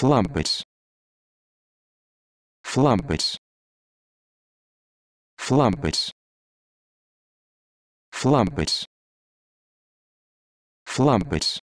Flumpets. Flumpets. Flumpets. Flumpets. Flumpets.